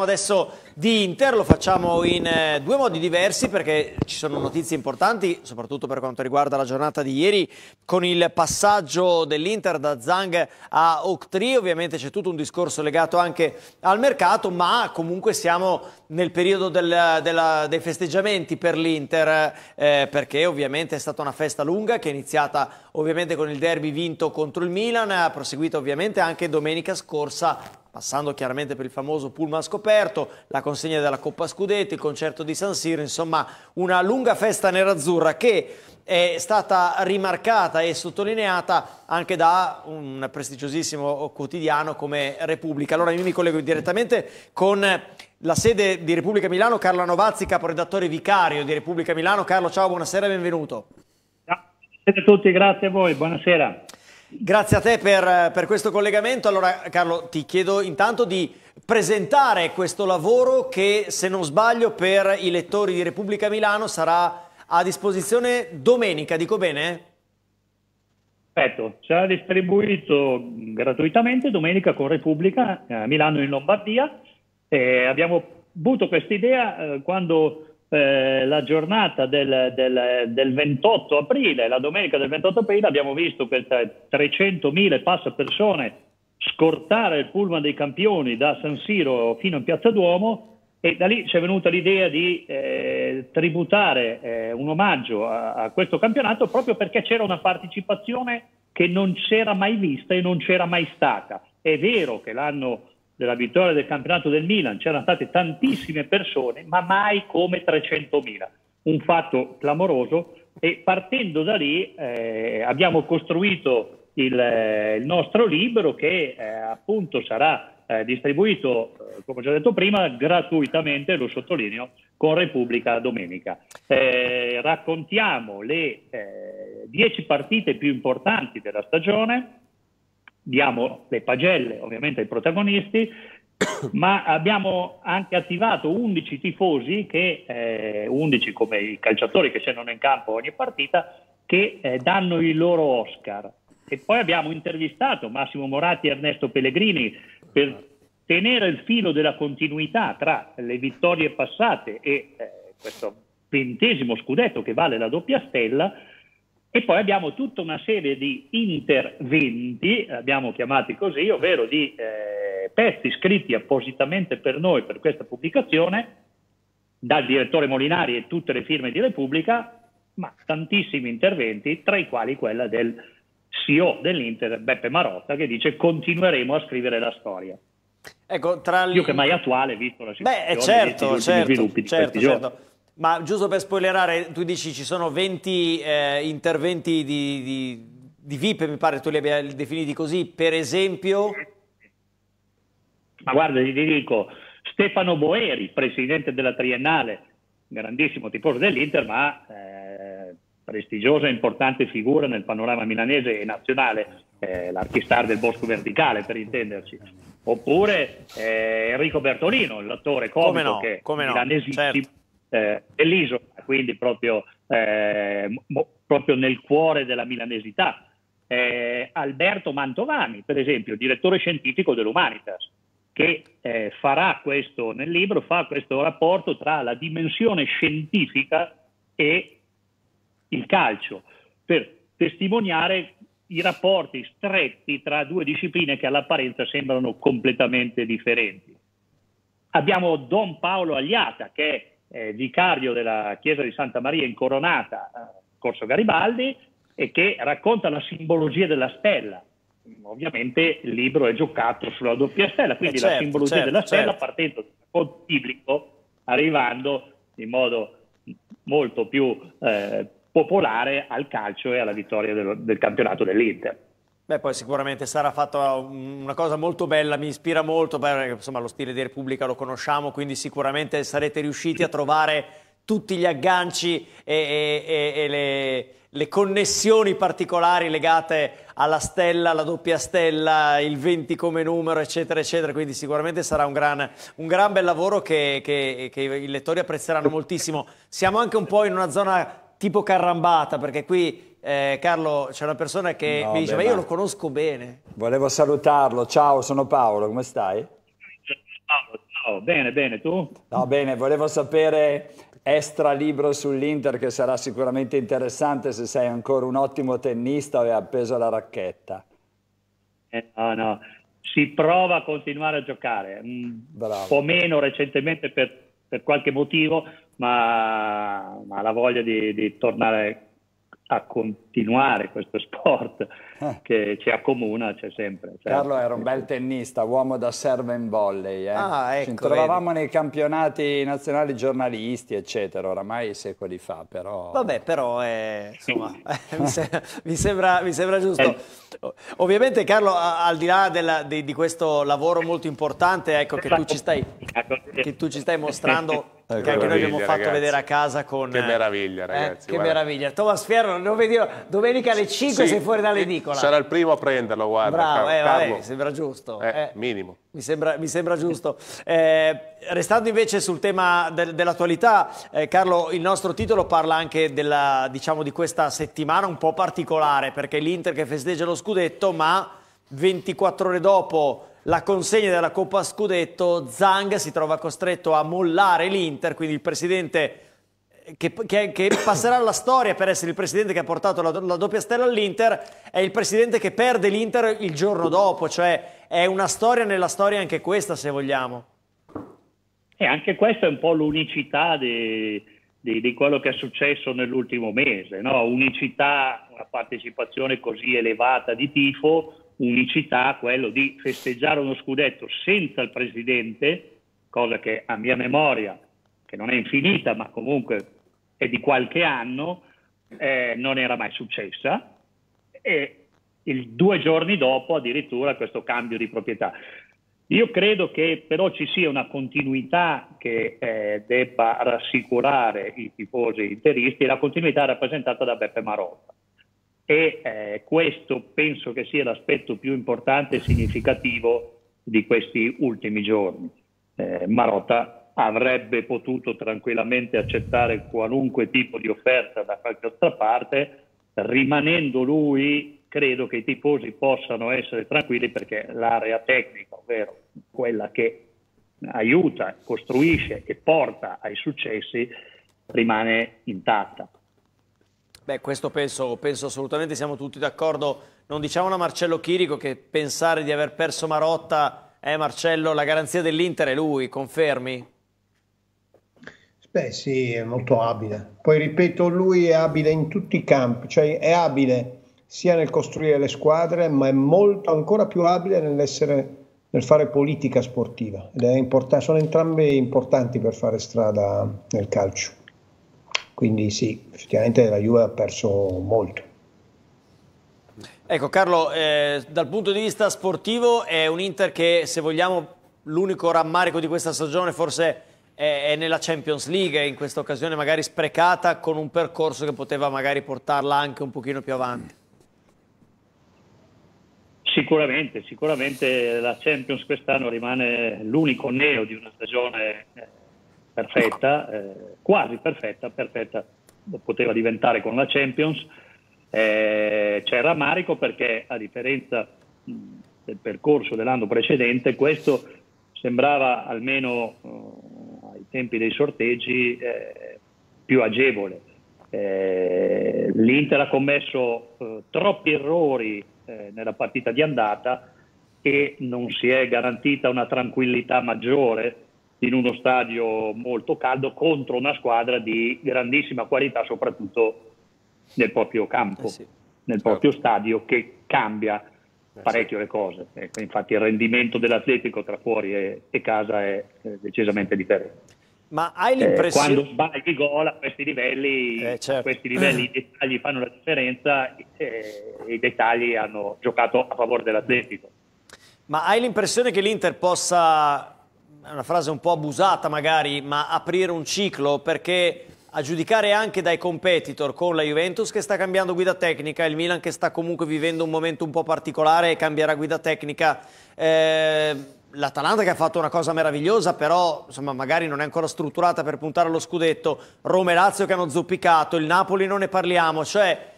adesso di Inter, lo facciamo in eh, due modi diversi perché ci sono notizie importanti, soprattutto per quanto riguarda la giornata di ieri, con il passaggio dell'Inter da Zang a Octree, ovviamente c'è tutto un discorso legato anche al mercato, ma comunque siamo nel periodo del, della, dei festeggiamenti per l'Inter, eh, perché ovviamente è stata una festa lunga che è iniziata ovviamente con il derby vinto contro il Milan, ha proseguito ovviamente anche domenica scorsa passando chiaramente per il famoso pullman scoperto, la consegna della Coppa Scudetti, il concerto di San Siro, insomma una lunga festa nerazzurra che è stata rimarcata e sottolineata anche da un prestigiosissimo quotidiano come Repubblica. Allora io mi collego direttamente con la sede di Repubblica Milano, Carlo Novazzi, caporedattore vicario di Repubblica Milano. Carlo, ciao, buonasera e benvenuto. Ciao a tutti, grazie a voi, buonasera. Grazie a te per, per, questo collegamento. Allora Carlo ti chiedo intanto di presentare questo lavoro che se non sbaglio per i lettori di Repubblica Milano sarà a disposizione domenica, dico bene? Perfetto, sarà distribuito gratuitamente domenica con Repubblica a eh, Milano in Lombardia. Eh, abbiamo avuto questa idea eh, quando eh, la giornata del, del, del, 28 aprile, la domenica del 28 aprile, abbiamo visto queste 300.000 passa persone scortare il pullman dei campioni da San Siro fino a Piazza Duomo e da lì ci è venuta l'idea di eh, tributare eh, un omaggio a, a questo campionato proprio perché c'era una partecipazione che non c'era mai vista e non c'era mai stata. È vero che l'anno della vittoria del campionato del Milan c'erano state tantissime persone, ma mai come 300.000. Un fatto clamoroso e partendo da lì eh, abbiamo costruito il, eh, il, nostro libro che eh, appunto sarà eh, distribuito, eh, come ho già detto prima, gratuitamente, lo sottolineo, con Repubblica Domenica. raccontiamo le dieci partite più importanti della stagione, diamo le pagelle ovviamente ai protagonisti, ma abbiamo anche attivato 11 tifosi, che, eh, 11 come i calciatori che scendono in campo ogni partita, che eh, danno il loro Oscar. E poi abbiamo intervistato Massimo Moratti e Ernesto Pellegrini per tenere il filo della continuità tra le vittorie passate e eh, questo ventesimo scudetto che vale la doppia stella e poi abbiamo tutta una serie di interventi, abbiamo chiamati così, ovvero di eh, pezzi scritti appositamente per noi per questa pubblicazione dal direttore Molinari e tutte le firme di Repubblica, ma tantissimi interventi, tra i quali quella del CEO dell'Inter, Beppe Marotta, che dice continueremo a scrivere la storia. Ecco, tra Più che mai attuale, visto la situazione Beh, certo certo, certo, certo, certo, certo. Ma giusto per spoilerare, tu dici ci sono 20 eh, interventi di, di, di, VIP, mi pare tu li abbia definiti così, per esempio... Ma guarda, ti dico, Stefano Boeri, presidente della Triennale, grandissimo tifoso dell'Inter, ma eh, prestigiosa e importante figura nel panorama milanese e nazionale, eh, l'archistar del Bosco Verticale per intenderci. Oppure eh, Enrico Bertolino, l'attore comico no, che no, milanesissimo, certo eh, dell'isola, quindi proprio, eh, proprio, nel cuore della milanesità. Eh, Alberto Mantovani, per esempio, direttore scientifico dell'Humanitas, che eh, farà questo nel libro, fa questo rapporto tra la dimensione scientifica e il calcio, per testimoniare i rapporti stretti tra due discipline che all'apparenza sembrano completamente differenti. Abbiamo Don Paolo Agliata, che è eh, vicario della chiesa di Santa Maria incoronata, eh, Corso Garibaldi, e che racconta la simbologia della stella. Ovviamente il libro è giocato sulla doppia stella, quindi eh certo, la simbologia certo, della stella certo. partendo dal racconto biblico, arrivando in modo molto più eh, popolare al calcio e alla vittoria del, del campionato dell'Inter. Beh, poi sicuramente sarà fatta uh, una cosa molto bella, mi ispira molto, perché insomma lo stile di Repubblica lo conosciamo, quindi sicuramente sarete riusciti a trovare tutti gli agganci e, e, e, e le, le, connessioni particolari legate alla stella, alla doppia stella, il 20 come numero, eccetera, eccetera. Quindi sicuramente sarà un gran, un gran bel lavoro che, che, che i lettori apprezzeranno moltissimo. Siamo anche un po' in una zona tipo carrambata, perché qui eh, Carlo, c'è una persona che no, mi dice, beh, ma io lo conosco bene. Volevo salutarlo, ciao, sono Paolo, come stai? Paolo, ciao, bene, bene, tu? No, bene, volevo sapere extra libro sull'Inter che sarà sicuramente interessante se sei ancora un ottimo tennista o hai appeso la racchetta. Eh, no, no, si prova a continuare a giocare, mm, Bravo. un po' meno recentemente per, per qualche motivo, ma, ma la voglia di, di tornare a continuare questo sport eh. che ci accomuna, c'è sempre. Certo. Carlo era un bel tennista, uomo da serve in volley. Eh. Ah, ecco, Ci trovavamo vedi. nei campionati nazionali giornalisti, eccetera, oramai secoli fa, però... Vabbè, però, eh, insomma, eh, mi, sembra, mi, sembra, mi, sembra, giusto. Eh. Ovviamente, Carlo, al di là della, di, di, questo lavoro molto importante ecco, che, tu ci stai, esatto. che tu ci stai mostrando Ecco, che anche noi abbiamo fatto ragazzi. vedere a casa con... Che meraviglia eh, ragazzi. Eh, che guarda. meraviglia. Thomas Fierro, non vedevo, domenica alle 5 sì, sei fuori dall'edicola. Sarà il primo a prenderlo, guarda. Bravo, eh, vabbè, sembra giusto. Eh, eh, minimo. Mi sembra, mi sembra giusto. Eh, restando invece sul tema de dell'attualità, eh, Carlo, il nostro titolo parla anche della, diciamo, di questa settimana un po' particolare, perché l'Inter che festeggia lo scudetto, ma 24 ore dopo la consegna della Coppa Scudetto, Zang si trova costretto a mollare l'Inter, quindi il presidente eh, che, che, che, passerà alla storia per essere il presidente che ha portato la, la doppia stella all'Inter, è il presidente che perde l'Inter il giorno dopo, cioè è una storia nella storia anche questa se vogliamo. E anche questa è un po' l'unicità di, di, di quello che è successo nell'ultimo mese, no? unicità, una partecipazione così elevata di tifo, unicità quello di festeggiare uno scudetto senza il presidente, cosa che a mia memoria, che non è infinita ma comunque è di qualche anno, eh, non era mai successa e il, due giorni dopo addirittura questo cambio di proprietà. Io credo che però ci sia una continuità che eh, debba rassicurare i tifosi interisti la continuità rappresentata da Beppe Marotta e eh, questo penso che sia l'aspetto più importante e significativo di questi ultimi giorni. Eh, Marotta avrebbe potuto tranquillamente accettare qualunque tipo di offerta da qualche altra parte, rimanendo lui credo che i tifosi possano essere tranquilli perché l'area tecnica, ovvero quella che aiuta, costruisce e porta ai successi, rimane intatta. Beh, questo penso, penso assolutamente, siamo tutti d'accordo. Non diciamo a Marcello Chirico che pensare di aver perso Marotta, eh Marcello, la garanzia dell'Inter è lui, confermi? Beh sì, è molto abile. Poi ripeto, lui è abile in tutti i campi, cioè è abile sia nel costruire le squadre, ma è molto ancora più abile nell'essere nel fare politica sportiva. sono entrambi importanti per fare strada nel calcio. Quindi sì, effettivamente la Juve ha perso molto. Ecco Carlo, eh, dal punto di vista sportivo è un Inter che se vogliamo l'unico rammarico di questa stagione forse è, è nella Champions League, in questa occasione magari sprecata con un percorso che poteva magari portarla anche un pochino più avanti. Sicuramente, sicuramente la Champions quest'anno rimane l'unico neo di una stagione eh, perfetta, eh, quasi perfetta, perfetta poteva diventare con la Champions. Eh, c'è rammarico perché a differenza mh, del percorso dell'anno precedente, questo sembrava almeno uh, ai tempi dei sorteggi eh, più agevole. Eh, L'Inter ha commesso eh, troppi errori eh, nella partita di andata e non si è garantita una tranquillità maggiore in uno stadio molto caldo contro una squadra di grandissima qualità, soprattutto nel proprio campo, eh sì, nel certo. proprio stadio che cambia eh parecchio le cose. Ecco, infatti il rendimento dell'atletico tra fuori e, e casa è, è decisamente differente. Ma hai eh, l'impressione... Eh, quando sbagli gol a questi livelli, eh, certo. questi livelli i dettagli fanno la differenza e i dettagli hanno giocato a favore dell'Atletico. Ma hai l'impressione che l'Inter possa è una frase un po' abusata magari, ma aprire un ciclo perché a giudicare anche dai competitor con la Juventus che sta cambiando guida tecnica, il Milan che sta comunque vivendo un momento un po' particolare e cambierà guida tecnica, eh, l'Atalanta che ha fatto una cosa meravigliosa però insomma, magari non è ancora strutturata per puntare allo scudetto, Roma e Lazio che hanno zoppicato, il Napoli non ne parliamo, cioè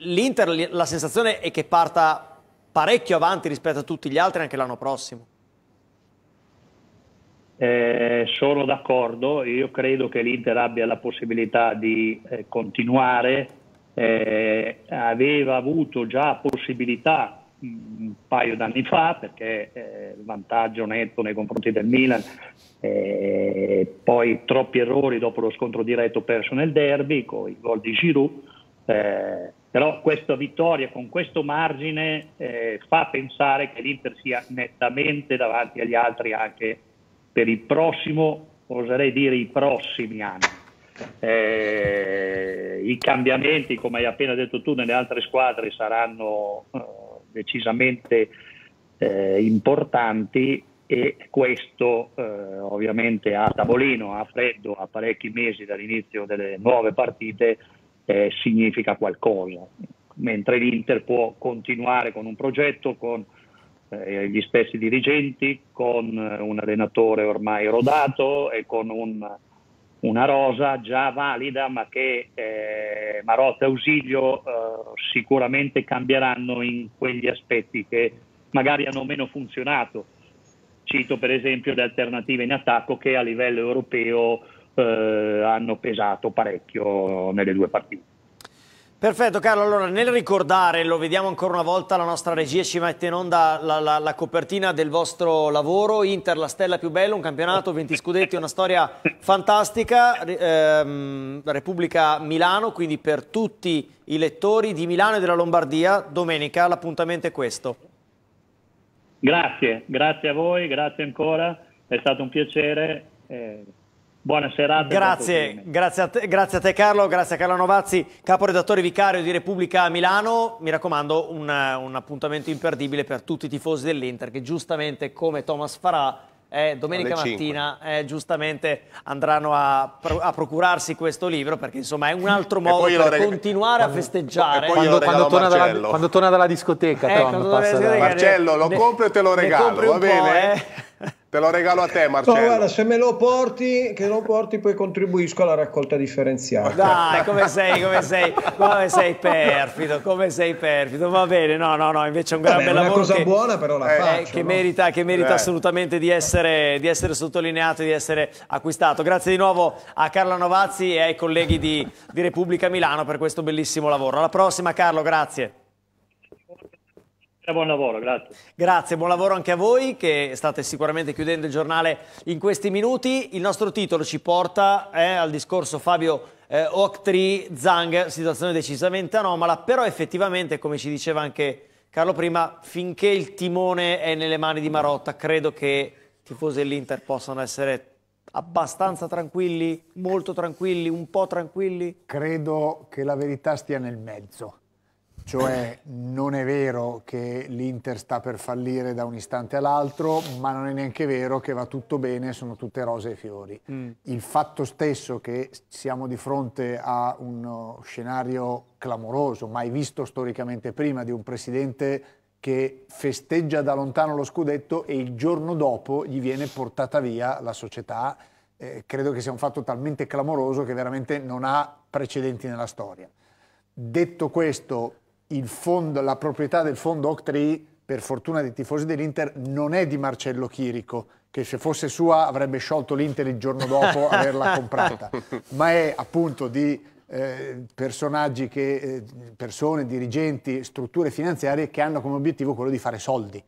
l'Inter la sensazione è che parta parecchio avanti rispetto a tutti gli altri anche l'anno prossimo. Eh, sono d'accordo, io credo che l'Inter abbia la possibilità di eh, continuare, eh, aveva avuto già possibilità mm, un paio d'anni fa perché il eh, vantaggio netto nei confronti del Milan, eh, poi troppi errori dopo lo scontro diretto perso nel derby con i gol di Giroud, eh, però questa vittoria con questo margine fa pensare che l'Inter sia nettamente davanti agli altri anche per il prossimo, oserei dire i prossimi anni. Eh, I cambiamenti, come hai appena detto tu, nelle altre squadre saranno eh, decisamente eh, importanti e questo eh, ovviamente a tavolino, a freddo, a parecchi mesi dall'inizio delle nuove partite eh, significa qualcosa, mentre l'Inter può continuare con un progetto, con eh, gli stessi dirigenti, con eh, un allenatore ormai rodato e con un, una rosa già valida, ma che eh, Marotta e Ausilio eh, sicuramente cambieranno in quegli aspetti che magari hanno meno funzionato. Cito per esempio le alternative in attacco che a livello europeo eh, hanno pesato parecchio nelle due partite. Perfetto Carlo, allora nel ricordare, lo vediamo ancora una volta, la nostra regia ci mette in onda la, la, la copertina del vostro lavoro, Inter la stella più bella, un campionato, 20 scudetti, una storia fantastica, ehm, Repubblica Milano, quindi per tutti i lettori di Milano e della Lombardia, domenica l'appuntamento è questo. Grazie, grazie a voi, grazie ancora, è stato un piacere. Eh Buona serata. Grazie, grazie a, te, grazie a, te, Carlo, grazie a Carlo Novazzi, caporedattore vicario di Repubblica Milano. Mi raccomando, un, un appuntamento imperdibile per tutti i tifosi dell'Inter che giustamente come Thomas farà eh, domenica mattina eh, giustamente andranno a, a, procurarsi questo libro perché insomma è un altro modo per continuare quando, a festeggiare quando, quando, torna dalla, quando, torna dalla, discoteca eh, Tom, Marcello lo compri e te lo regalo va bene eh. Te lo regalo a te, Marcello. No, guarda, se me lo porti, che lo porti, poi contribuisco alla raccolta differenziata. Dai, come sei, come sei, come sei perfido, come sei perfido. Va bene, no, no, no, invece è un gran grande lavoro. È una cosa che, buona, però la eh, faccio. Eh, che no? merita, che merita eh. assolutamente di essere, di essere, sottolineato, di essere acquistato. Grazie di nuovo a Carlo Novazzi e ai colleghi di, di Repubblica Milano per questo bellissimo lavoro. Alla prossima, Carlo, grazie buon lavoro, grazie. Grazie, buon lavoro anche a voi che state sicuramente chiudendo il giornale in questi minuti. Il nostro titolo ci porta eh, al discorso Fabio eh, Octri Zang, situazione decisamente anomala, però effettivamente, come ci diceva anche Carlo prima, finché il timone è nelle mani di Marotta, credo che i tifosi dell'Inter possano essere abbastanza tranquilli, molto tranquilli, un po' tranquilli? Credo che la verità stia nel mezzo cioè non è vero che l'Inter sta per fallire da un istante all'altro, ma non è neanche vero che va tutto bene, sono tutte rose e fiori. Mm. Il fatto stesso che siamo di fronte a uno uh, scenario clamoroso, mai visto storicamente prima, di un presidente che festeggia da lontano lo scudetto e il giorno dopo gli viene portata via la società, eh, credo che sia un fatto talmente clamoroso che veramente non ha precedenti nella storia. Detto questo, fondo, la proprietà del fondo Octree, per fortuna dei tifosi dell'Inter, non è di Marcello Chirico, che se fosse sua avrebbe sciolto l'Inter il giorno dopo averla comprata, ma è appunto di eh, personaggi, che, eh, persone, dirigenti, strutture finanziarie che hanno come obiettivo quello di fare soldi.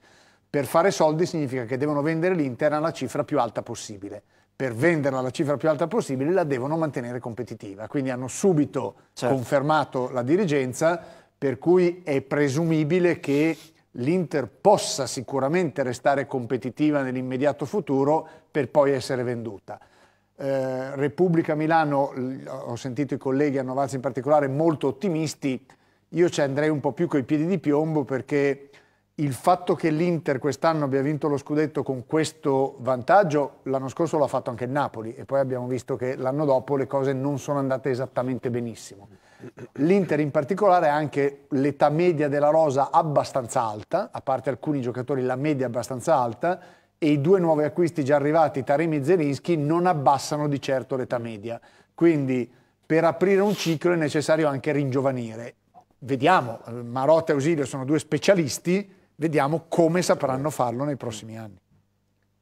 Per fare soldi significa che devono vendere l'Inter alla cifra più alta possibile per venderla alla cifra più alta possibile la devono mantenere competitiva. Quindi hanno subito certo. confermato la dirigenza per cui è presumibile che l'Inter possa sicuramente restare competitiva nell'immediato futuro per poi essere venduta. Eh, Repubblica Milano, ho sentito i colleghi a Novazzi in particolare molto ottimisti, io ci andrei un po' più coi piedi di piombo perché il fatto che l'Inter quest'anno abbia vinto lo scudetto con questo vantaggio, l'anno scorso l'ha fatto anche il Napoli e poi abbiamo visto che l'anno dopo le cose non sono andate esattamente benissimo. L'Inter in particolare ha anche l'età media della rosa abbastanza alta, a parte alcuni giocatori la media è abbastanza alta, e i due nuovi acquisti già arrivati, Taremi e Zelinski, non abbassano di certo l'età media. Quindi per aprire un ciclo è necessario anche ringiovanire. Vediamo, Marotta e Ausilio sono due specialisti, vediamo come sapranno farlo nei prossimi anni.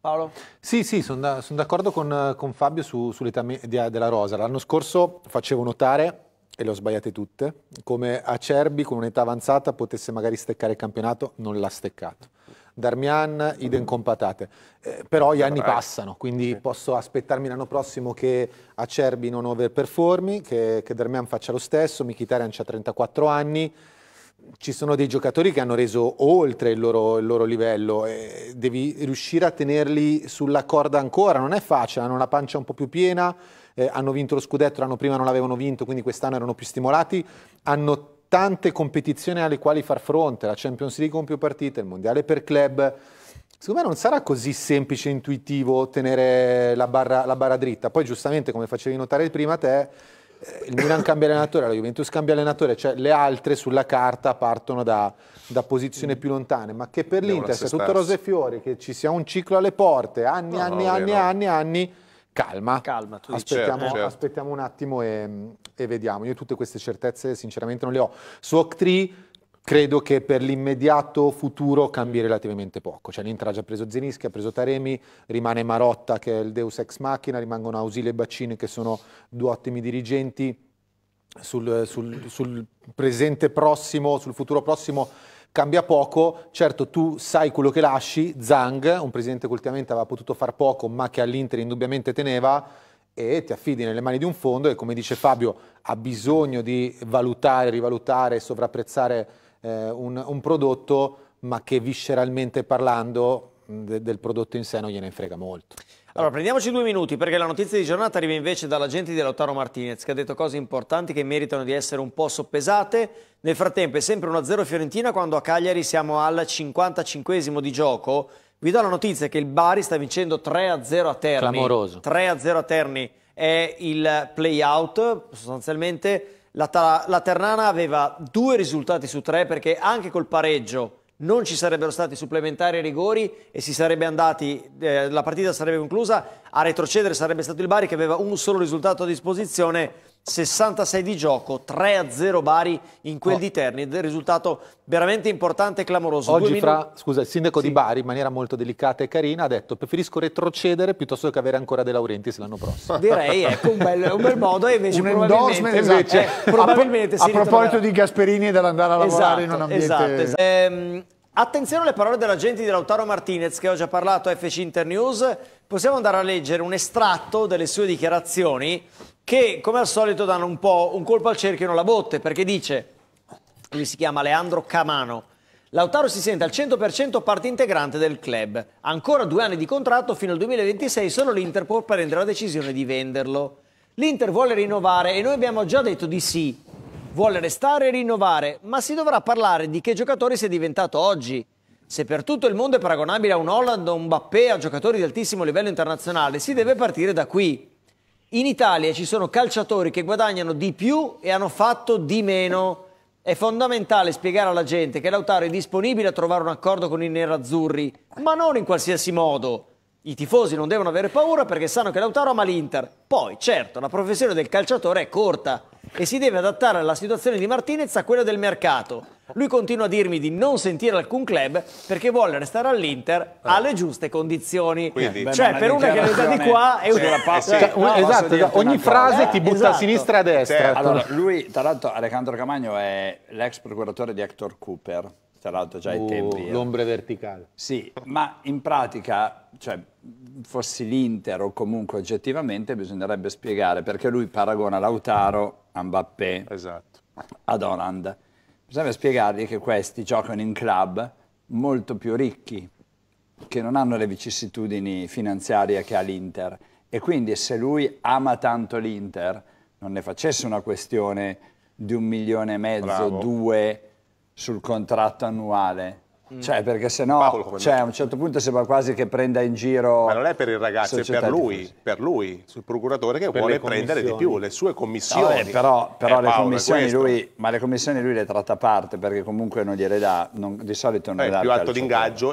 Paolo? Sì, sì, sono da, son d'accordo con, con, Fabio su, sull'età media della rosa. L'anno scorso facevo notare e le ho sbagliate tutte, come Acerbi con un'età avanzata potesse magari steccare il campionato, non l'ha steccato. Darmian, idem compatate. Eh, però gli anni passano, quindi sì. posso aspettarmi l'anno prossimo che Acerbi non overperformi, che, che Darmian faccia lo stesso, Mkhitaryan ha 34 anni, ci sono dei giocatori che hanno reso oltre il loro, il loro livello, devi riuscire a tenerli sulla corda ancora, non è facile, hanno una pancia un po' più piena, eh, hanno vinto lo scudetto, l'anno prima non l'avevano vinto, quindi quest'anno erano più stimolati, hanno tante competizioni alle quali far fronte, la Champions League con più partite, il Mondiale per club. Secondo me non sarà così semplice e intuitivo tenere la barra, la barra dritta. Poi giustamente, come facevi notare prima te, eh, il Milan cambia allenatore, la Juventus cambia allenatore, cioè le altre sulla carta partono da, da posizioni più lontane, ma che per Devono l'Inter sia tutto rose e fiori, che ci sia un ciclo alle porte, anni, no, anni, no, anni, no. anni, anni, anni, calma. Calma, tu aspettiamo, certo, certo. aspettiamo un attimo e, e, vediamo. Io tutte queste certezze sinceramente non le ho. Su Octree credo che per l'immediato futuro cambi relativamente poco. Cioè l'Inter ha già preso Zenischi, ha preso Taremi, rimane Marotta che è il deus ex machina, rimangono Ausile e Baccini che sono due ottimi dirigenti. Sul, sul, sul presente prossimo, sul futuro prossimo Cambia poco, certo tu sai quello che lasci, Zang, un presidente che ultimamente aveva potuto far poco ma che all'Inter indubbiamente teneva, e ti affidi nelle mani di un fondo e come dice Fabio, ha bisogno di valutare, rivalutare, sovrapprezzare eh, un, un, prodotto, ma che visceralmente parlando mm, de, del prodotto in sé non gliene frega molto. Allora, prendiamoci due minuti perché la notizia di giornata arriva invece dall'agente di Lautaro Martinez che ha detto cose importanti che meritano di essere un po' soppesate. Nel frattempo è sempre 1-0 Fiorentina quando a Cagliari siamo al 55 di gioco. Vi do la notizia che il Bari sta vincendo 3-0 a Terni. Clamoroso. 3-0 a Terni è il play-out sostanzialmente. La, la Ternana aveva due risultati su tre perché anche col pareggio non ci sarebbero stati supplementari e rigori e si sarebbe andati, eh, la partita sarebbe conclusa, a retrocedere sarebbe stato il Bari che aveva un solo risultato a disposizione 66 di gioco, 3-0 Bari in quel oh. di Terni, risultato veramente importante e clamoroso. Oggi fra, scusa, il sindaco sì. di Bari in maniera molto delicata e carina ha detto preferisco retrocedere piuttosto che avere ancora De Laurentiis l'anno prossimo. Direi, ecco, un bel, un bel modo e invece un probabilmente, esatto, invece, eh, probabilmente a, a proposito di Gasperini e dell'andare a lavorare esatto, in un esatto, ambiente... Esatto, esatto. Ehm, Attenzione alle parole dell'agente di Lautaro Martinez che oggi ha parlato a FC Internews. Possiamo andare a leggere un estratto delle sue dichiarazioni che come al solito danno un po' un colpo al cerchio e non alla botte perché dice, lui si chiama Leandro Camano, Lautaro si sente al 100% parte integrante del club. Ancora due anni di contratto fino al 2026 solo l'Inter può prendere la decisione di venderlo. L'Inter vuole rinnovare e noi abbiamo già detto di sì. Vuole restare e rinnovare, ma si dovrà parlare di che giocatore si è diventato oggi. Se per tutto il mondo è paragonabile a un Holland o un Mbappé, a giocatori di altissimo livello internazionale, si deve partire da qui. In Italia ci sono calciatori che guadagnano di più e hanno fatto di meno. È fondamentale spiegare alla gente che Lautaro è disponibile a trovare un accordo con i nerazzurri, ma non in qualsiasi modo. I tifosi non devono avere paura perché sanno che Lautaro ama l'Inter. Poi, certo, la professione del calciatore è corta e si deve adattare alla situazione di Martinez a quella del mercato. Lui continua a dirmi di non sentire alcun club perché vuole restare all'Inter eh. alle giuste condizioni. Quindi, cioè, beh, per una che l'età di qua è eh, cioè, una passa. Cioè, no, esatto, ogni frase ti butta esatto. a sinistra e a destra. Certo. Allora, lui, tra l'altro, Alejandro Camagno è l'ex procuratore di Hector Cooper tra l'altro già ai uh, tempi... L'ombre verticale. Sì, ma in pratica, cioè, fossi l'Inter o comunque oggettivamente, bisognerebbe spiegare perché lui paragona Lautaro a Mbappé, esatto. ad Holland. Bisogna spiegargli che questi giocano in club molto più ricchi, che non hanno le vicissitudini finanziarie che ha l'Inter. E quindi se lui ama tanto l'Inter, non ne facesse una questione di un milione e mezzo, Bravo. due sul contratto annuale. Mm. Cioè, perché se cioè, no, cioè, a un certo punto sembra quasi che prenda in giro. Ma non è per il ragazzo, è per lui, per lui, sul procuratore che per vuole prendere di più, le sue commissioni. No, però, però eh, le Paolo, commissioni lui, ma le commissioni lui le tratta a parte perché comunque non gliele dà. Non, di solito non eh, le dà. Più alto di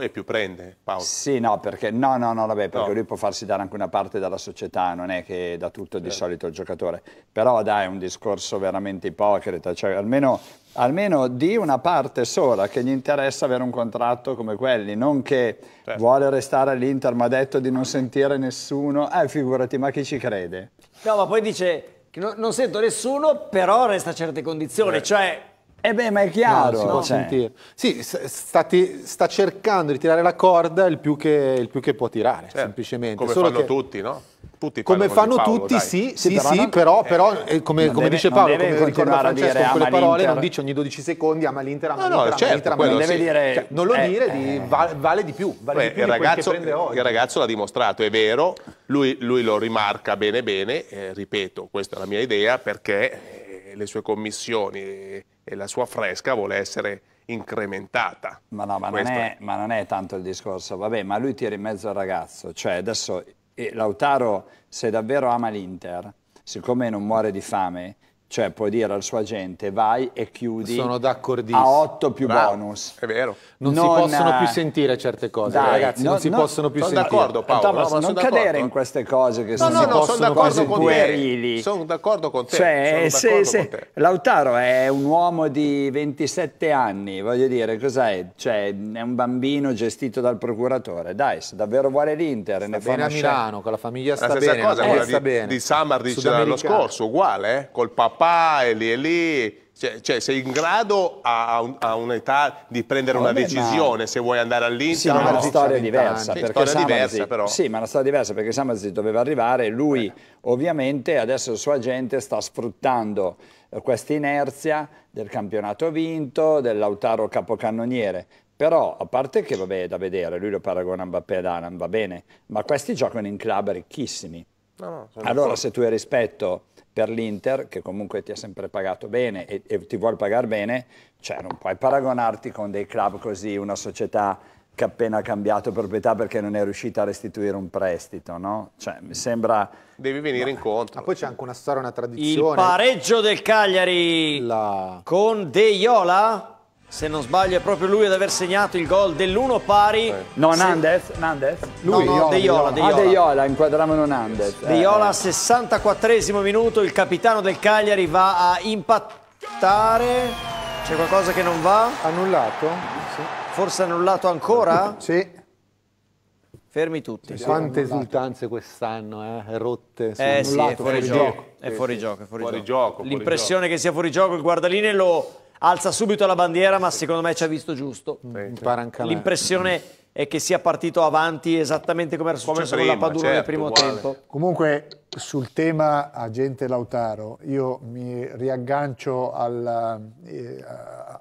e più prende, Paolo. Sì, no, perché no, no, no, vabbè, perché no. lui può farsi dare anche una parte dalla società, non è che dà tutto certo. di solito il giocatore. Però dai, è un discorso veramente ipocrita. Cioè, almeno almeno di una parte sola che gli interessa avere un contratto come quelli, non che certo. vuole restare all'Inter ma ha detto di non sentire nessuno, eh figurati ma chi ci crede? No ma poi dice che no, non sento nessuno però resta a certe condizioni, certo. cioè eh beh, ma è chiaro. No, no? Cioè. Sì, sta, ti, sta, cercando di tirare la corda il più che, il più che può tirare, certo. semplicemente. Come Solo fanno che... tutti, no? Tutti come fanno Paolo, tutti, dai. sì, sì, però, ah, ah, certo, sì, non... però, però eh, come, come deve, dice Paolo, come ricorda Francesco con quelle parole, non dice ogni 12 secondi ama l'Inter, ama no, l'Inter, no, certo, ama l'Inter, sì. dire, cioè, non lo eh, dire, eh, vale, vale, di più, vale Beh, di più il, di ragazzo, il ragazzo, l'ha dimostrato, è vero, lui, lui lo rimarca bene bene, eh, ripeto, questa è la mia idea, perché eh, le sue commissioni e la sua fresca vuole essere incrementata. Ma no, ma non, è, ma non, è, tanto il discorso, vabbè, ma lui tira in mezzo al ragazzo, cioè adesso eh, Lautaro se davvero ama l'Inter, siccome non muore di fame, cioè puoi dire al suo agente vai e chiudi a 8 più Bravo, bonus. È vero. Non, non si possono eh, più sentire certe cose, dai, ragazzi, non, non si no, possono più sono sentire. Sono d'accordo Paolo. Thomas, no, non cadere in queste cose che no, sono, no, no, sono cose puerili. Sono d'accordo con te. Cioè, eh, se, se, te. Lautaro è un uomo di 27 anni, voglio dire, cos'è? Cioè, è un bambino gestito dal procuratore. Dai, se davvero vuole l'Inter, sta ne fa a Milano, con la famiglia sta la bene. La stessa cosa, eh, di, di Samar dice l'anno scorso, uguale, eh, col Papa papà, è lì e lì. Cioè, cioè, sei in grado a, a un'età di prendere una decisione ma... se vuoi andare all'Inter? Sì, ma no, è una storia diversa. Sì, storia Samazzi, diversa però. Sì, ma una storia diversa perché Samazzi doveva arrivare, lui Beh. ovviamente adesso la sua gente sta sfruttando eh, questa inerzia del campionato vinto, dell'Autaro capocannoniere. Però, a parte che vabbè è da vedere, lui lo paragona a Mbappé ad Alan, va bene, ma questi giocano in club ricchissimi. No, no, allora, se tu hai rispetto per l'Inter, che comunque ti ha sempre pagato bene e, e ti vuole pagare bene, cioè non puoi paragonarti con dei club così, una società che ha appena cambiato proprietà perché non è riuscita a restituire un prestito, no? Cioè, mi sembra... Devi venire Ma... incontro. Ma poi c'è anche una storia, una tradizione. Il pareggio del Cagliari La... con De Iola se non sbaglio è proprio lui ad aver segnato il gol dell'uno pari. Eh. No, Nandez, se... Nandez. Lui, no, no, De Iola, De Iola. Ah, De inquadravano Nandez. De Iola, eh, 64esimo eh. minuto, il capitano del Cagliari va a impattare. C'è qualcosa che non va? Annullato? Sì. Forse annullato ancora? Sì. Fermi tutti. Sì, Quante esultanze quest'anno, eh? rotte. Eh sì, è fuori, fuori gioco. gioco. È fuori gioco, è fuori, fuori gioco. gioco L'impressione che sia fuori gioco il guardaline lo alza subito la bandiera, ma secondo me ci ha visto giusto. L'impressione è che sia partito avanti esattamente come era successo come prima, con la Padula certo, nel primo uguale. tempo. Comunque sul tema agente Lautaro, io mi riaggancio al, eh,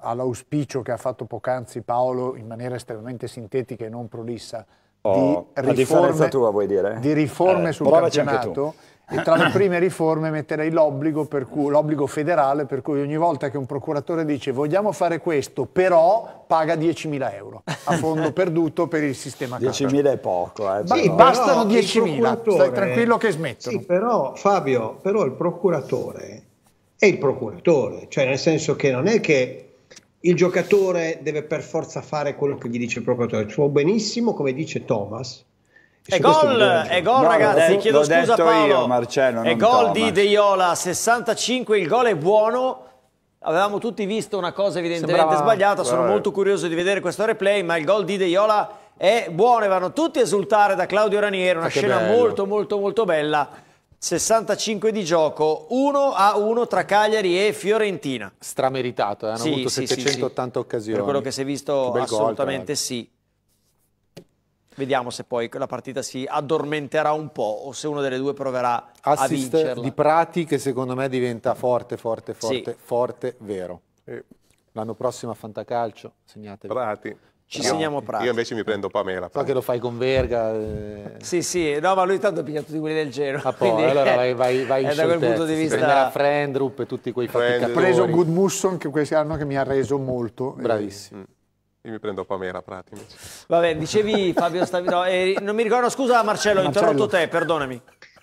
all'auspicio che ha fatto poc'anzi Paolo in maniera estremamente sintetica e non prolissa. Oh, di riforme, tua, vuoi dire? Di riforme eh, sul campionato e tra le prime riforme metterei l'obbligo, cui, l'obbligo, federale per cui ogni volta che un procuratore dice vogliamo fare questo, però paga 10.000 euro a fondo perduto per il sistema 10.000 è poco. Eh, sì, bastano 10.000, stai tranquillo che smettono. Sì, però Fabio, però il procuratore è il procuratore, cioè nel senso che non è che il giocatore deve per forza fare quello che gli dice il procuratore, può benissimo, come dice Thomas, e gol, è gol no, ragazzi, lo, chiedo scusa Paolo. Io, Marcello, è gol di De Deiola, 65, il gol è buono. Avevamo tutti visto una cosa evidentemente Sembrava... sbagliata, sono Vabbè. molto curioso di vedere questo replay, ma il gol di De Deiola è buono e vanno tutti a esultare da Claudio Ranieri, una ah, scena bello. molto molto molto bella. 65 di gioco, 1 a 1 tra Cagliari e Fiorentina. Strameritato, eh? hanno sì, avuto sì, 780 sì, occasioni. Per quello che si è visto, assolutamente gol, sì. Vediamo se poi la partita si addormenterà un po' o se una delle due proverà Assist a vincerla. di Prati che secondo me diventa forte, forte, forte, sì. forte, vero. L'anno prossimo a Fantacalcio, segnatevi. Prati. Ci no, segniamo Prati. Io invece mi prendo Pamela. So che lo fai con Verga. Eh. Sì, sì, no, ma lui tanto piglia tutti quelli del genere. Ah, poi, allora vai, vai, vai in Da quel punto di vista... Friendrup e tutti quei faticatori. Ho preso Goodmusson, che quest'anno che mi ha reso molto. Eh. Bravissimo. E... Mm. Io mi prendo Pamela Prati. Invece. Vabbè, dicevi Fabio Stavino, eh, non mi ricordo, scusa Marcello, ho interrotto te, perdonami.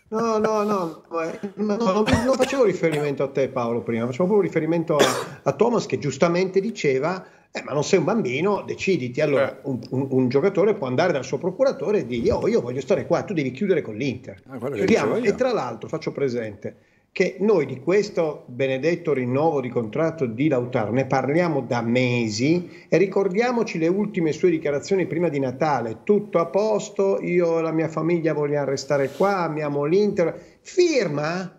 No, no, no, eh, no, non, facevo riferimento a te Paolo prima, facevo proprio riferimento a, a Thomas che giustamente diceva eh, ma non sei un bambino, deciditi. Allora, eh. un, un, un, giocatore può andare dal suo procuratore e dire Oh, io voglio stare qua, tu devi chiudere con l'Inter. Ah, E tra l'altro, faccio presente che noi di questo benedetto rinnovo di contratto di Lautaro ne parliamo da mesi e ricordiamoci le ultime sue dichiarazioni prima di Natale, tutto a posto, io e la mia famiglia vogliamo restare qua, amiamo l'Inter, firma,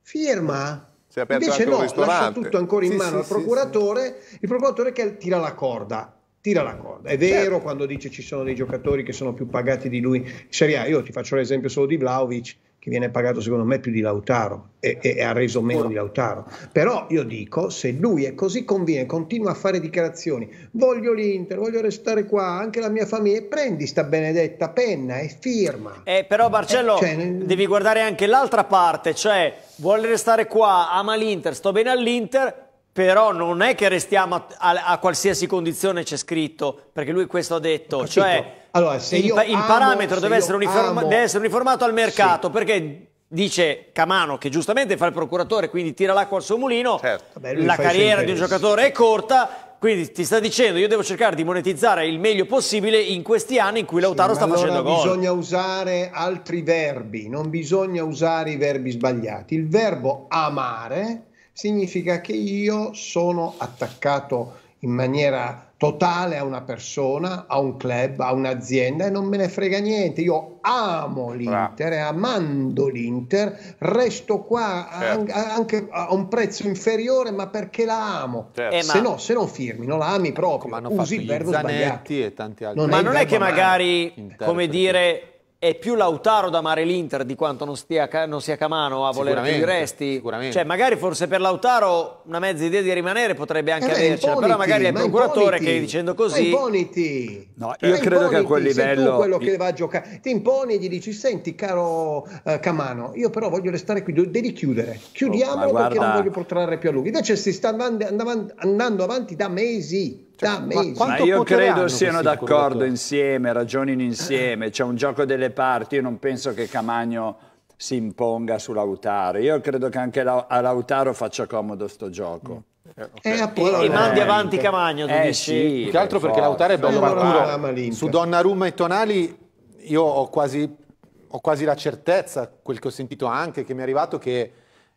firma. Si è aperto Invece anche no, lascia tutto ancora in sì, mano sì, al procuratore, sì, il procuratore che tira la corda tira la corda. È vero certo. quando dice ci sono dei giocatori che sono più pagati di lui in Serie A. Io ti faccio l'esempio solo di Vlaovic che viene pagato secondo me più di Lautaro e, e, ha reso meno di Lautaro. Però io dico, se lui è così conviene, continua a fare dichiarazioni, voglio l'Inter, voglio restare qua, anche la mia famiglia, prendi sta benedetta penna e firma. Eh, però Marcello, eh, cioè, devi guardare anche l'altra parte, cioè vuole restare qua, ama l'Inter, sto bene all'Inter, però non è che restiamo a, a, a qualsiasi condizione c'è scritto, perché lui questo ha detto, cioè allora, se il, io il amo, parametro deve essere, uniforma, deve essere, uniformato al mercato sì. perché dice Camano che giustamente fa il procuratore quindi tira l'acqua al suo mulino certo. Beh, la carriera di un giocatore è corta quindi ti sta dicendo io devo cercare di monetizzare il meglio possibile in questi anni in cui Lautaro sì, sta allora facendo gol. Bisogna usare altri verbi, non bisogna usare i verbi sbagliati. Il verbo amare significa che io sono attaccato a in maniera totale a una persona, a un club, a un'azienda e non me ne frega niente. Io amo ah. l'Inter e amando l'Inter resto qua certo. anche a un prezzo inferiore ma perché la amo. Certo. Eh, se, no, se non firmi, non la ami ecco, proprio. ma hanno Usi fatto il verbo Zanetti sbagliato. e tanti altri. Non ma non è che magari, come dire è più Lautaro ad amare l'Inter di quanto non, stia, non sia Camano a voler che resti. Sicuramente. Cioè, magari forse per Lautaro una mezza idea di rimanere potrebbe anche eh avercela, però magari è il procuratore imponiti, che dicendo così. Imponiti. No, io imponiti, credo che a quel livello. Sei quello che va a giocare. Ti imponi e gli dici: Senti, caro uh, Camano, io però voglio restare qui, devi chiudere. Chiudiamolo oh, guarda... perché non voglio protrarre più a lunghi. Invece si sta andando avanti da mesi da mesi. Ma, ma io credo siano d'accordo insieme, ragionino insieme, c'è un gioco delle parti, io non penso che Camagno si imponga su Lautaro, io credo che anche la, a Lautaro faccia comodo sto gioco. Mm. Eh, okay. eh, e, mandi avanti Camagno tu eh, sì, più altro per perché Lautaro è bello duro eh, su Donnarumma e Tonali io ho quasi, ho quasi la certezza quel che ho sentito anche che mi è arrivato che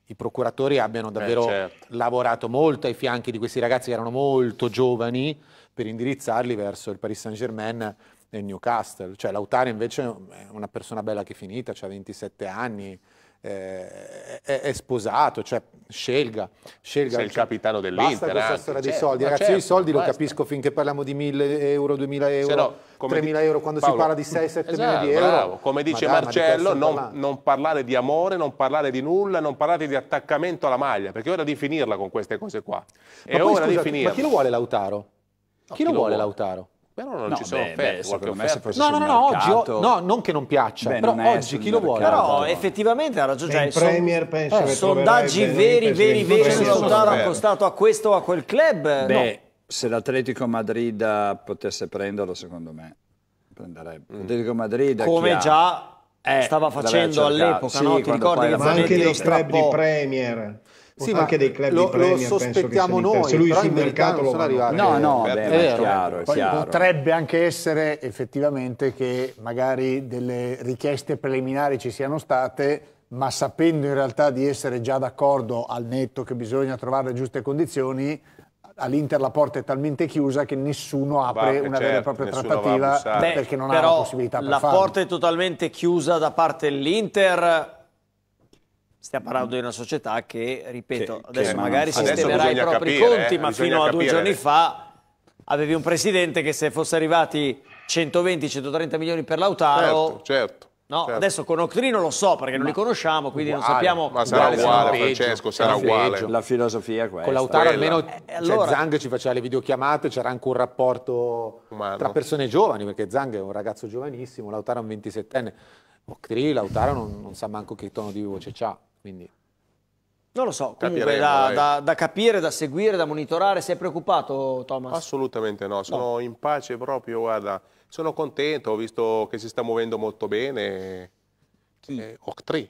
i procuratori abbiano eh, davvero Beh, certo. lavorato molto ai fianchi di questi ragazzi che erano molto giovani per indirizzarli verso il Paris Saint Germain e il Newcastle. Cioè, Lautaro invece è una persona bella che è finita, ha cioè 27 anni, eh, è, è, sposato, cioè scelga. scelga Sei il cioè, capitano dell'Inter. Basta questa storia dei certo, soldi, ragazzi certo, io i certo, soldi basta. lo capisco finché parliamo di 1000 euro, 2000 euro, no, 3000 di... euro, quando Paolo, si parla di 6-7 esatto, milioni di euro. Bravo. Come dice ma Marcello, ma non, non, parlare di amore, non parlare di nulla, non parlare di attaccamento alla maglia, perché è ora di finirla con queste cose qua. È ma ora scusate, di finirla. Ma chi lo vuole Lautaro? No, chi, chi, lo, vuole, vuole Lautaro? Però non no, ci sono beh, offerte, beh, secondo me fosse no, no, no, mercato... oggi, no, non che non piaccia, beh, però non oggi chi lo vuole. Però no. effettivamente ha ragione. Cioè, il son... Premier pensa eh, sondaggi veri, veri, veri sul Tara costato a questo o a quel club. Beh, se l'Atletico Madrid potesse prenderlo, secondo me prenderebbe. Mm. L'Atletico Madrid come già eh, stava facendo all'epoca, sì, no? Ti ricordi che Zanetti lo strappò? di Premier sì, ma anche dei club lo, di Premier, lo sospettiamo noi, se lui sul mercato lo va No, no, beh, è, vero. Chiaro, è chiaro. potrebbe anche essere effettivamente che magari delle richieste preliminari ci siano state, ma sapendo in realtà di essere già d'accordo al netto che bisogna trovare le giuste condizioni, all'Inter la porta è talmente chiusa che nessuno apre Beh, una certo, vera e certo, propria trattativa perché non Beh, ha la possibilità per la farlo. porta è totalmente chiusa da parte dell'Inter Stiamo parlando di una società che, ripeto, che, adesso che magari non... sistemerà i propri capire, conti, eh? ma fino a capire. due giorni fa avevi un presidente che se fosse arrivati 120-130 milioni per Lautaro... Certo, certo. No, certo. adesso con Octrino lo so perché non ma, li conosciamo, quindi uguale, non sappiamo. Ma sarà uguale, uguale Francesco, sarà uguale. La filosofia è questa. Con Lautaro Bella. almeno eh, allora... cioè, Zang ci faceva le videochiamate, c'era anche un rapporto Umano. tra persone giovani, perché Zang è un ragazzo giovanissimo, Lautaro è un 27enne. Octrino, Lautaro non, non sa manco che tono di voce ha. Quindi non lo so, comunque da, da, da, capire, da seguire, da monitorare. Sei preoccupato, Thomas? Assolutamente no, sono no. in pace proprio, guarda, sono contento, ho visto che si sta muovendo molto bene. Chi? Eh, Octree.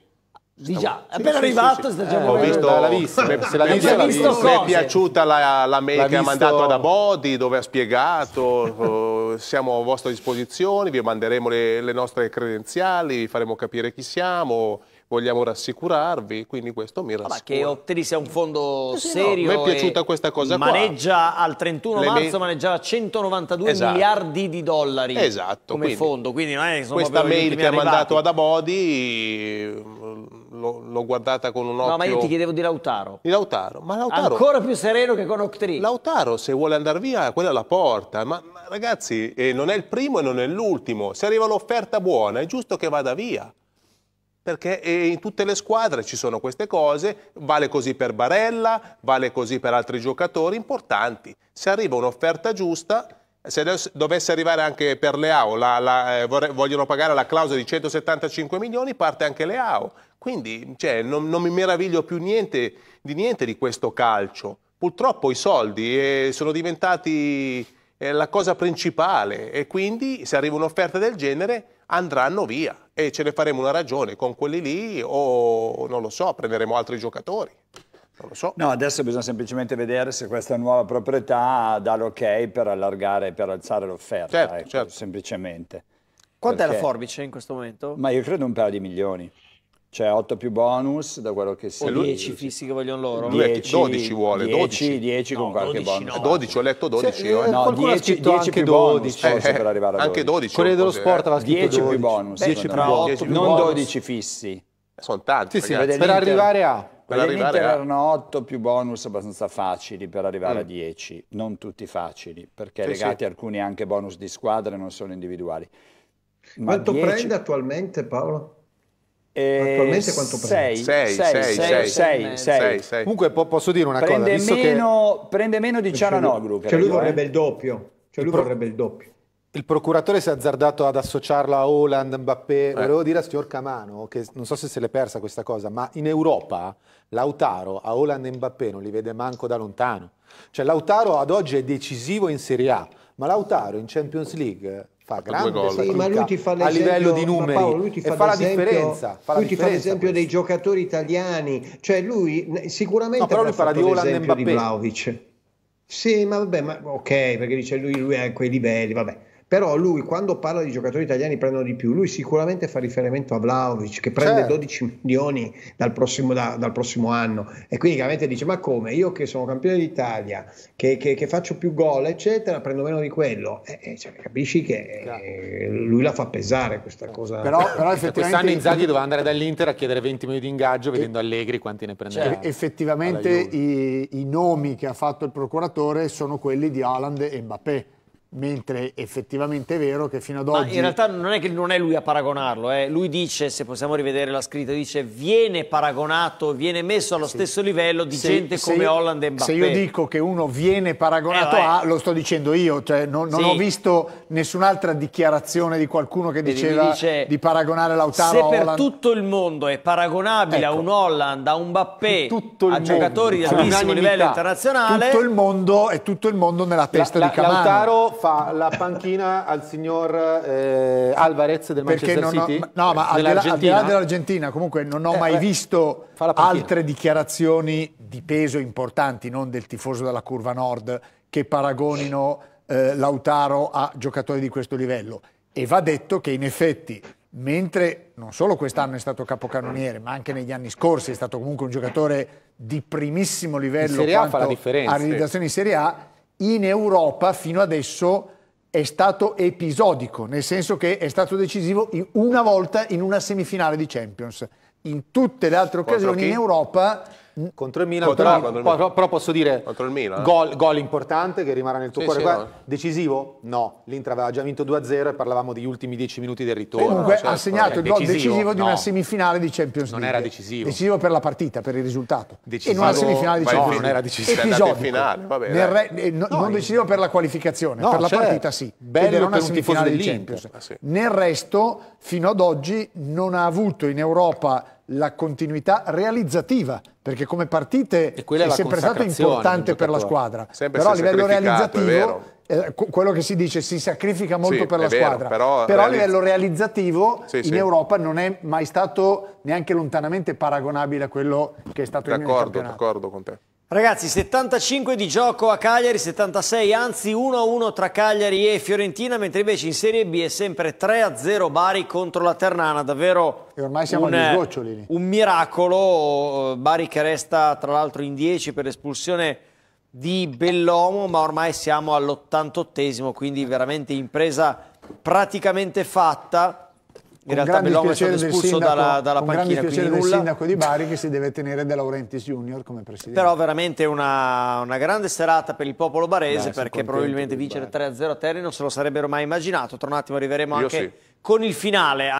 Di già, sì, appena sì, arrivato sì, sì. Eh, ho visto, la vista, se l'ha visto, l'ha vista. Mi è piaciuta la, la mail che ha mandato ad Abodi dove ha spiegato uh, siamo a vostra disposizione, vi manderemo le, le nostre credenziali, vi faremo capire chi siamo vogliamo rassicurarvi, quindi questo mi rassicura. Ma che Otteri sia un fondo eh sì, serio. No, mi è piaciuta questa cosa maneggia qua. al 31 Le marzo, maneggiava 192 esatto. miliardi di dollari esatto, come quindi, fondo, quindi non è che sono Questa mail che ha mandato ad Abodi l'ho guardata con un occhio... No, ma io ti chiedevo di Lautaro. Di Lautaro, ma Lautaro... Ancora più sereno che con Octri. Lautaro, se vuole andare via, quella è la porta, ma, ma ragazzi, eh, non è il primo e non è l'ultimo. Se arriva l'offerta buona, è giusto che vada via perché in tutte le squadre ci sono queste cose, vale così per Barella, vale così per altri giocatori importanti. Se arriva un'offerta giusta, se dovesse arrivare anche per Leao, la, la, eh, vogliono pagare la clausola di 175 milioni, parte anche Leao. Quindi cioè, non, non, mi meraviglio più niente, di niente di questo calcio. Purtroppo i soldi eh, sono diventati eh, la cosa principale e quindi se arriva un'offerta del genere andranno via e ce ne faremo una ragione con quelli lì o non lo so, prenderemo altri giocatori. Non lo so. No, adesso bisogna semplicemente vedere se questa nuova proprietà dà l'ok per allargare, per alzare l'offerta. Certo, ecco, certo. Semplicemente. Quant'è Perché... la forbice in questo momento? Ma io credo un paio di milioni. Cioè 8 più bonus da quello che si... O 10 fissi che vogliono loro? 10, 12 vuole, 10, 12. No, con qualche 12 bonus. No. 12, ho letto 12. Se, cioè, eh, no, 10, 10 più 12. bonus eh, eh, per arrivare a 12. Anche 12. Quello dello eh. sport aveva scritto 10 più bonus. 10 più 8, non 12 fissi. Sono tanti. Sì, sì, per arrivare a... Per arrivare a... erano 8 più bonus abbastanza facili per arrivare mm. a 10, non tutti facili, perché sì, legati sì. alcuni anche bonus di squadra non sono individuali. Ma Quanto prende attualmente Paolo? Attualmente eh, quanto prende? 6, 6, 6, Comunque posso dire una prende cosa, meno, che... Prende meno di Ciaranoglu. Cioè lui vorrebbe eh? il doppio, cioè lui vorrebbe il doppio. Il procuratore si è azzardato ad associarlo a Holland, Mbappé, eh. volevo dire a signor Camano, che non so se se l'è persa questa cosa, ma in Europa Lautaro a Holland e Mbappé non li vede manco da lontano. Cioè Lautaro ad oggi è decisivo in Serie A, ma Lautaro in Champions League fa grande sì, ma lui ti fa a livello di numeri Paolo, lui ti fa, fa la differenza fa la lui differenza, ti fa l'esempio dei giocatori italiani cioè lui sicuramente no, però lui parla di Holland e Mbappé di Vlaovic sì ma vabbè ma ok perché dice lui, lui è a quei livelli vabbè però lui quando parla di giocatori italiani prendono di più, lui sicuramente fa riferimento a Vlaovic che prende certo. 12 milioni dal prossimo, da, dal prossimo, anno e quindi chiaramente dice ma come io che sono campione d'Italia, che, che, che faccio più gol eccetera, prendo meno di quello, e, e, cioè, capisci che certo. lui la fa pesare questa cosa. Però, però effettivamente... Quest'anno Inzaghi doveva andare dall'Inter a chiedere 20 milioni di ingaggio vedendo Allegri quanti ne prendeva. Cioè, effettivamente i, i nomi che ha fatto il procuratore sono quelli di Haaland e Mbappé mentre effettivamente è vero che fino ad oggi... Ma in realtà non è che non è lui a paragonarlo, eh. lui dice, se possiamo rivedere la scritta, dice viene paragonato, viene messo allo sì. stesso livello di se, gente come io, Holland e Mbappé. Se io dico che uno viene paragonato eh, a, lo sto dicendo io, cioè non, non sì. ho visto nessun'altra dichiarazione di qualcuno che diceva dice, di paragonare Lautaro a Se per tutto il mondo è paragonabile ecco. a un Holland, a un Mbappé, tutto il a mondo. giocatori di cioè, altissimo livello internazionale... Tutto il mondo è tutto il mondo nella testa la, di Cavani. Lautaro fa la panchina al signor eh, Alvarez del Manchester ho, City? no, ma al di, là, al di là dell'Argentina, comunque non ho eh, mai beh, visto altre dichiarazioni di peso importanti, non del tifoso della curva nord, che paragonino eh, Lautaro a giocatori di questo livello. E va detto che in effetti mentre non solo quest'anno è stato capocannoniere, ma anche negli anni scorsi è stato comunque un giocatore di primissimo livello a quanto a realizzazione in Serie A, in Europa fino adesso è stato episodico, nel senso che è stato decisivo una volta in una semifinale di Champions. In tutte le altre occasioni in Europa Mm. contro il Milan, contro però, il, contro il, però, posso dire Milan, gol, gol, importante che rimarrà nel tuo sì, cuore. Sì, no. Decisivo? No, l'Inter aveva già vinto 2-0 e parlavamo degli ultimi 10 minuti del ritorno. Comunque certo. ha segnato il gol decisivo, decisivo di no. una semifinale di Champions League. Non era decisivo. Decisivo per la partita, per il risultato. Decisivo, e non una semifinale di Champions League. Eh, no, non era decisivo. Episodico. Finale, vabbè, re, non decisivo per la qualificazione, per la partita certo. sì. Bello era una semifinale di Champions. Ah, nel resto, fino ad oggi, non ha avuto in Europa la continuità realizzativa, perché come partite è, è, sempre stato importante per la squadra, sempre però a livello realizzativo, eh, quello che si dice si sacrifica molto sì, per la vero, squadra, però, però a livello realizzativo sì, in sì. Europa non è mai stato neanche lontanamente paragonabile a quello che è stato in Italia. d'accordo con te. Ragazzi, 75 di gioco a Cagliari, 76 anzi 1-1 tra Cagliari e Fiorentina, mentre invece in Serie B è sempre 3-0 Bari contro la Ternana, davvero e ormai siamo un, un miracolo, Bari che resta tra l'altro in 10 per l'espulsione di Bellomo, ma ormai siamo all'88esimo, quindi veramente impresa praticamente fatta in realtà Bellomo è stato espulso sindaco, dalla, dalla con panchina. Con grande del sindaco di Bari che si deve tenere De Laurentiis Junior come presidente. Però veramente una, una grande serata per il popolo barese Dai, perché probabilmente vincere 3-0 a Terni non se lo sarebbero mai immaginato. Tra un attimo arriveremo Io anche sì. con il finale.